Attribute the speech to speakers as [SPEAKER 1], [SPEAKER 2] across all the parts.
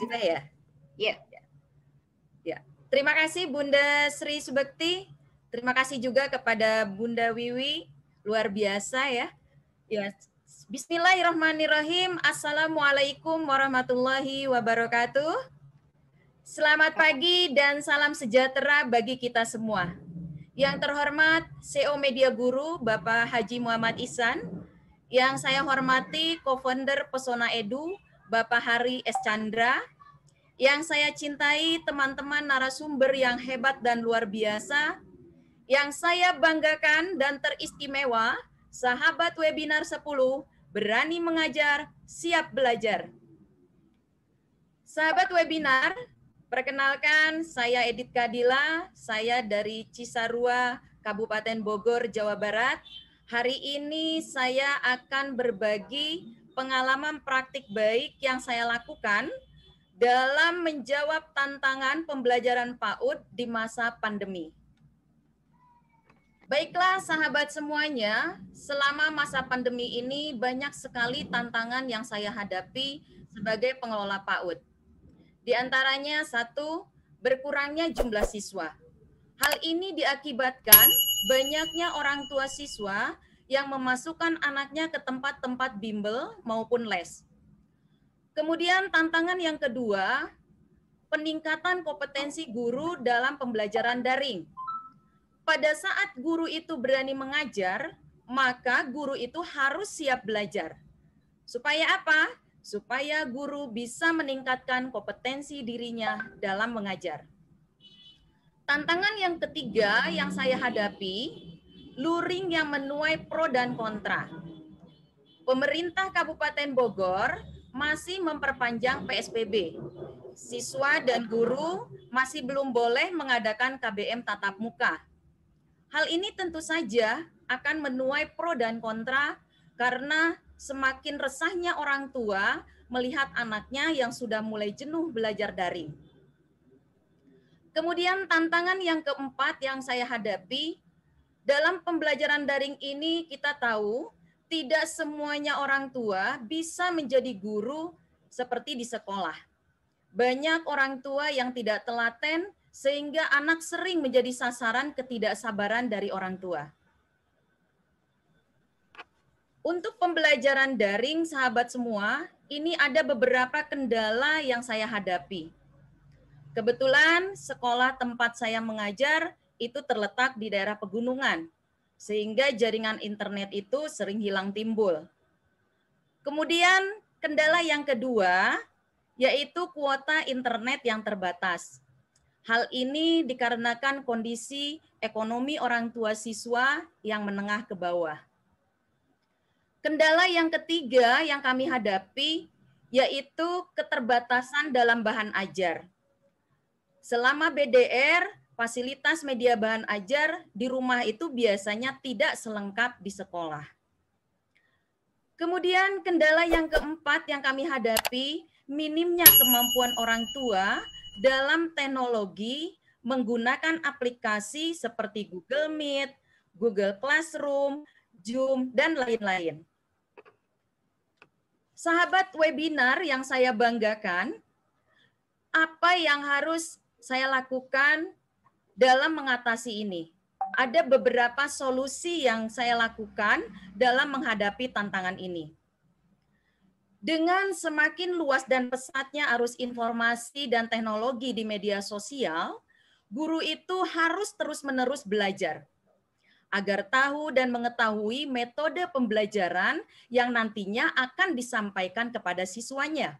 [SPEAKER 1] Sudah ya? Iya. Ya. Terima kasih Bunda Sri Subekti. Terima kasih juga kepada Bunda Wiwi. Luar biasa ya. Ya. Bismillahirrahmanirrahim. Assalamualaikum warahmatullahi wabarakatuh. Selamat pagi dan salam sejahtera bagi kita semua. Yang terhormat CEO Media Guru Bapak Haji Muhammad Isan, yang saya hormati co-founder Pesona Edu Bapak Hari S. Chandra, yang saya cintai teman-teman narasumber yang hebat dan luar biasa, yang saya banggakan dan teristimewa, sahabat webinar 10, berani mengajar, siap belajar. Sahabat webinar, Perkenalkan, saya Edith Kadila, saya dari Cisarua, Kabupaten Bogor, Jawa Barat. Hari ini saya akan berbagi pengalaman praktik baik yang saya lakukan dalam menjawab tantangan pembelajaran PAUD di masa pandemi. Baiklah sahabat semuanya, selama masa pandemi ini banyak sekali tantangan yang saya hadapi sebagai pengelola PAUD di antaranya satu, berkurangnya jumlah siswa. Hal ini diakibatkan banyaknya orang tua siswa yang memasukkan anaknya ke tempat-tempat bimbel maupun les. Kemudian tantangan yang kedua, peningkatan kompetensi guru dalam pembelajaran daring. Pada saat guru itu berani mengajar, maka guru itu harus siap belajar. Supaya apa? supaya guru bisa meningkatkan kompetensi dirinya dalam mengajar. Tantangan yang ketiga yang saya hadapi, luring yang menuai pro dan kontra. Pemerintah Kabupaten Bogor masih memperpanjang PSBB. Siswa dan guru masih belum boleh mengadakan KBM tatap muka. Hal ini tentu saja akan menuai pro dan kontra karena semakin resahnya orang tua melihat anaknya yang sudah mulai jenuh belajar daring. Kemudian tantangan yang keempat yang saya hadapi, dalam pembelajaran daring ini kita tahu tidak semuanya orang tua bisa menjadi guru seperti di sekolah. Banyak orang tua yang tidak telaten sehingga anak sering menjadi sasaran ketidaksabaran dari orang tua. Untuk pembelajaran daring, sahabat semua, ini ada beberapa kendala yang saya hadapi. Kebetulan sekolah tempat saya mengajar itu terletak di daerah pegunungan, sehingga jaringan internet itu sering hilang timbul. Kemudian kendala yang kedua yaitu kuota internet yang terbatas. Hal ini dikarenakan kondisi ekonomi orang tua siswa yang menengah ke bawah. Kendala yang ketiga yang kami hadapi yaitu keterbatasan dalam bahan ajar. Selama BDR, fasilitas media bahan ajar di rumah itu biasanya tidak selengkap di sekolah. Kemudian kendala yang keempat yang kami hadapi, minimnya kemampuan orang tua dalam teknologi menggunakan aplikasi seperti Google Meet, Google Classroom, Zoom, dan lain-lain. Sahabat webinar yang saya banggakan, apa yang harus saya lakukan dalam mengatasi ini? Ada beberapa solusi yang saya lakukan dalam menghadapi tantangan ini. Dengan semakin luas dan pesatnya arus informasi dan teknologi di media sosial, guru itu harus terus-menerus belajar agar tahu dan mengetahui metode pembelajaran yang nantinya akan disampaikan kepada siswanya.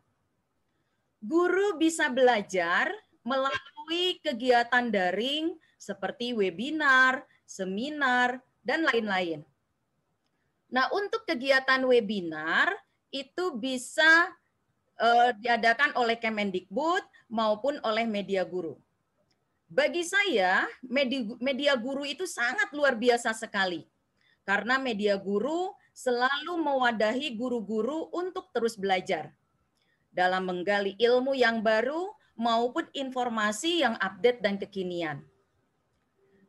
[SPEAKER 1] Guru bisa belajar melalui kegiatan daring seperti webinar, seminar, dan lain-lain. Nah, untuk kegiatan webinar itu bisa eh, diadakan oleh Kemendikbud maupun oleh media guru. Bagi saya, media guru itu sangat luar biasa sekali. Karena media guru selalu mewadahi guru-guru untuk terus belajar. Dalam menggali ilmu yang baru maupun informasi yang update dan kekinian.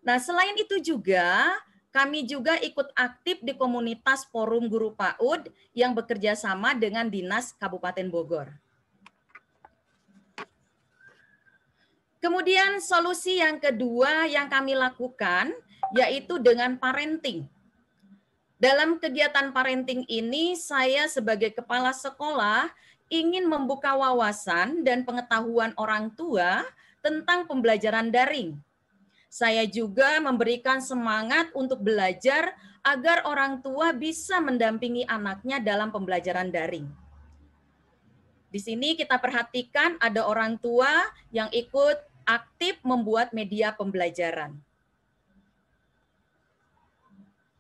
[SPEAKER 1] Nah, selain itu juga kami juga ikut aktif di komunitas Forum Guru PAUD yang bekerja sama dengan Dinas Kabupaten Bogor. Kemudian solusi yang kedua yang kami lakukan yaitu dengan parenting. Dalam kegiatan parenting ini saya sebagai kepala sekolah ingin membuka wawasan dan pengetahuan orang tua tentang pembelajaran daring. Saya juga memberikan semangat untuk belajar agar orang tua bisa mendampingi anaknya dalam pembelajaran daring. Di sini kita perhatikan ada orang tua yang ikut aktif membuat media pembelajaran.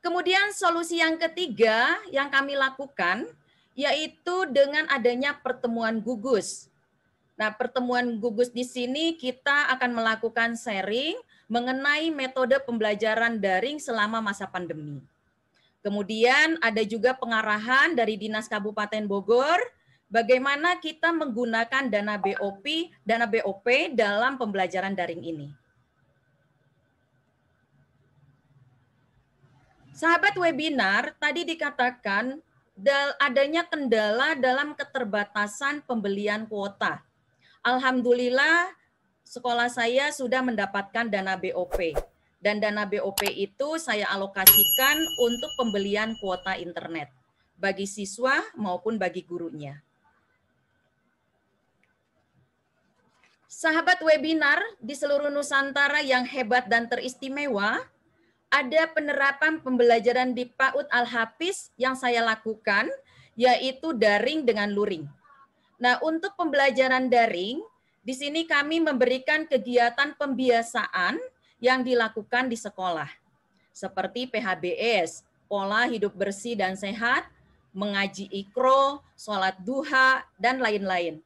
[SPEAKER 1] Kemudian solusi yang ketiga yang kami lakukan yaitu dengan adanya pertemuan gugus. Nah, pertemuan gugus di sini kita akan melakukan sharing mengenai metode pembelajaran daring selama masa pandemi. Kemudian ada juga pengarahan dari Dinas Kabupaten Bogor bagaimana kita menggunakan dana BOP, dana BOP dalam pembelajaran daring ini. Sahabat webinar, tadi dikatakan adanya kendala dalam keterbatasan pembelian kuota. Alhamdulillah sekolah saya sudah mendapatkan dana BOP dan dana BOP itu saya alokasikan untuk pembelian kuota internet bagi siswa maupun bagi gurunya. Sahabat webinar di seluruh Nusantara yang hebat dan teristimewa, ada penerapan pembelajaran di PAUD Al-Hafiz yang saya lakukan, yaitu daring dengan luring. Nah, untuk pembelajaran daring, di sini kami memberikan kegiatan pembiasaan yang dilakukan di sekolah, seperti PHBS, pola hidup bersih dan sehat, mengaji ikro, sholat duha, dan lain-lain.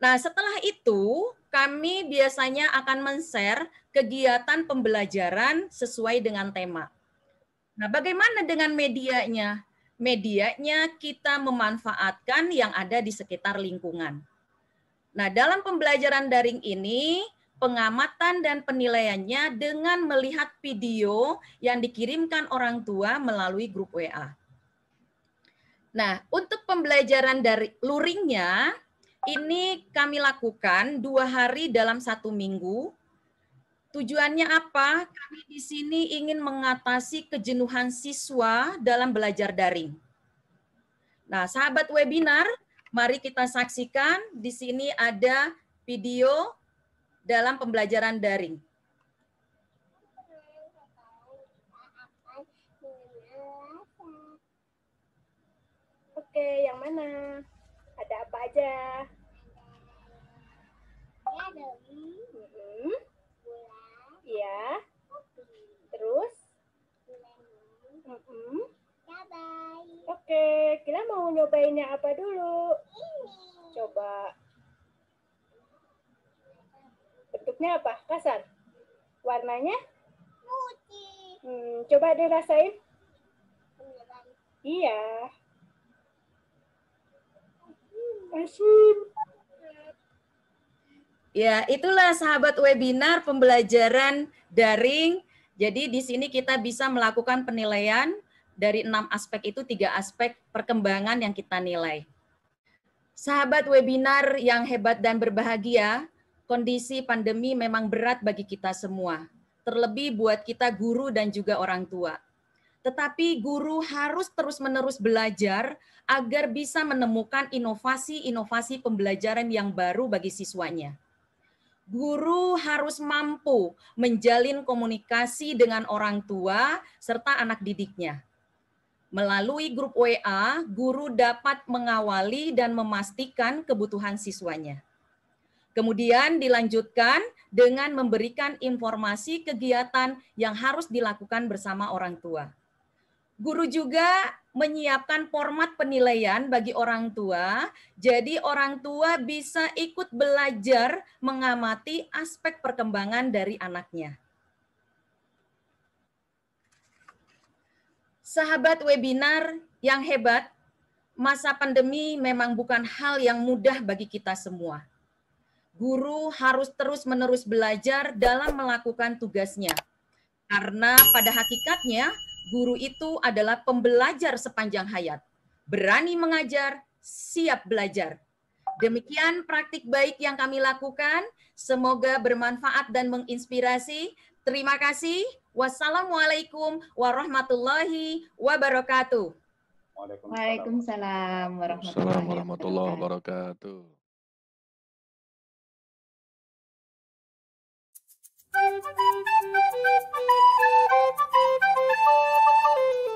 [SPEAKER 1] Nah, setelah itu kami biasanya akan men-share kegiatan pembelajaran sesuai dengan tema. Nah, bagaimana dengan medianya? Medianya kita memanfaatkan yang ada di sekitar lingkungan. Nah, dalam pembelajaran daring ini, pengamatan dan penilaiannya dengan melihat video yang dikirimkan orang tua melalui grup WA. Nah, untuk pembelajaran dari luringnya, ini kami lakukan dua hari dalam satu minggu. Tujuannya apa? Kami di sini ingin mengatasi kejenuhan siswa dalam belajar daring. Nah, sahabat webinar, mari kita saksikan di sini ada video dalam pembelajaran daring. Oke, yang mana? ada apa aja? Ya, Terus? Oke, kita mau nyobainnya apa dulu? Ini. Coba. Bentuknya apa? Kasar. Warnanya? Putih. Hmm, coba dirasain. Beneran. Iya. Ya, itulah sahabat webinar pembelajaran daring. Jadi di sini kita bisa melakukan penilaian dari enam aspek itu tiga aspek perkembangan yang kita nilai. Sahabat webinar yang hebat dan berbahagia, kondisi pandemi memang berat bagi kita semua, terlebih buat kita guru dan juga orang tua tetapi guru harus terus-menerus belajar agar bisa menemukan inovasi-inovasi pembelajaran yang baru bagi siswanya. Guru harus mampu menjalin komunikasi dengan orang tua serta anak didiknya. Melalui grup WA, guru dapat mengawali dan memastikan kebutuhan siswanya. Kemudian dilanjutkan dengan memberikan informasi kegiatan yang harus dilakukan bersama orang tua guru juga menyiapkan format penilaian bagi orang tua. Jadi orang tua bisa ikut belajar mengamati aspek perkembangan dari anaknya. Sahabat webinar yang hebat, masa pandemi memang bukan hal yang mudah bagi kita semua. Guru harus terus-menerus belajar dalam melakukan tugasnya. Karena pada hakikatnya guru itu adalah pembelajar sepanjang hayat, berani mengajar, siap belajar. Demikian praktik baik yang kami lakukan. Semoga bermanfaat dan menginspirasi. Terima kasih. Wassalamualaikum warahmatullahi wabarakatuh. Waalaikumsalam warahmatullahi wabarakatuh. Thank you.